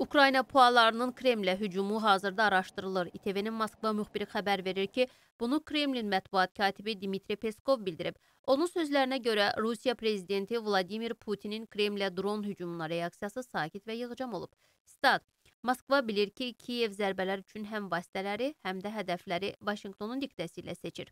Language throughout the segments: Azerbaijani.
Ukrayna pualarının Kremlə hücumu hazırda araşdırılır. İTV-nin Moskva müxbiri xəbər verir ki, bunu Kremlin mətbuat katibi Dimitri Peskov bildirib. Onun sözlərinə görə Rusiya prezidenti Vladimir Putinin Kremlə dron hücumuna reaksiyası sakit və yığcam olub. Stat Moskva bilir ki, Kiyev zərbələr üçün həm vasitələri, həm də hədəfləri Vaşinqtonun diktəsi ilə seçir.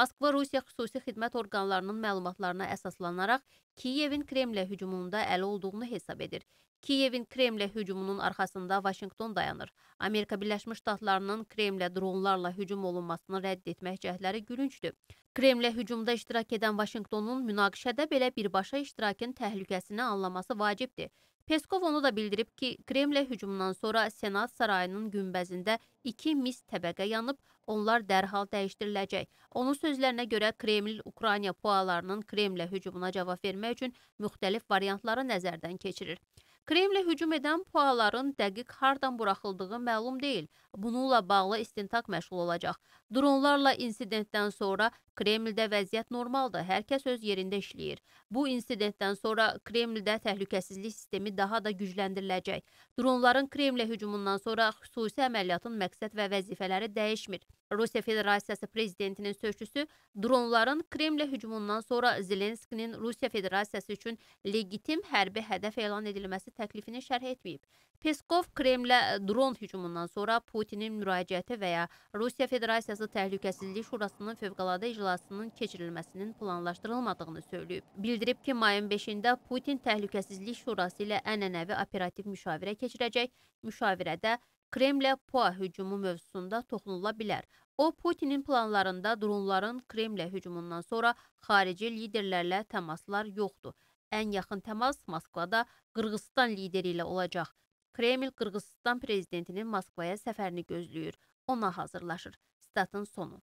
Moskva Rusiya xüsusi xidmət orqanlarının məlumatlarına əsaslanaraq Kiyevin Kremlə hücumunda əli olduğunu hesab edir. Kiyevin Kremlə hücumunun arxasında Vaşinqton dayanır. Amerika Birləşmiş Ştatlarının Kremlə dronlarla hücum olunmasını rədd etmək cəhdləri gülüncdür. Kremlə hücumda iştirak edən Vaşinqtonun münaqişədə belə birbaşa iştirakın təhlükəsini anlaması vacibdir. Peskov onu da bildirib ki, Kremlə hücumundan sonra Senat sarayının günbəzində iki mis təbəqə yanıb, onlar dərhal dəyişdiriləcək. Onun sözlərinə görə Kreml Ukrayna pualarının Kremlə hücumuna cavab vermək üçün müxtəlif variantları nəzərdən keçirir. Kremlə hücum edən puaların dəqiq hardan buraxıldığı məlum deyil. Bununla bağlı istintaq məşğul olacaq. Dronlarla insidentdən sonra Kremldə vəziyyət normaldır, hər kəs öz yerində işləyir. Bu insidentdən sonra Kremldə təhlükəsizlik sistemi daha da gücləndiriləcək. Dronların Kremlə hücumundan sonra xüsusi əməliyyatın məqsəd və vəzifələri dəyişmir. Rusiya Federasiyası prezidentinin sözçüsü dronların Kremlə hücumundan sonra Zelenskinin Rusiya Federasiyası üçün legitim hərbi hədəf elan edilməsi təklifini şərh etməyib. Peskov Kremlə dron hücumundan sonra Putinin müraciəti və ya Rusiya Federasiyası Təhlükəsizlik Şurasının fövqəladə iclasının keçirilməsinin planlaşdırılmadığını söyləyib. Bildirib ki, mayın 5-də Putin Təhlükəsizlik Şurası ilə ənənəvi operativ müşavirə keçirəcək. Müşavirədə Kremlə PUA hücumu mövzusunda toxunula bilər. O, Putinin planlarında dronların Kremlə hücumundan sonra xarici liderlərlə təmaslar yoxdur. Ən yaxın təmas Moskvada Qırğızstan lideri ilə olacaq. Kreml Qırğızstan prezidentinin Moskvaya səfərini gözləyir, ona hazırlaşır. Statın sonu.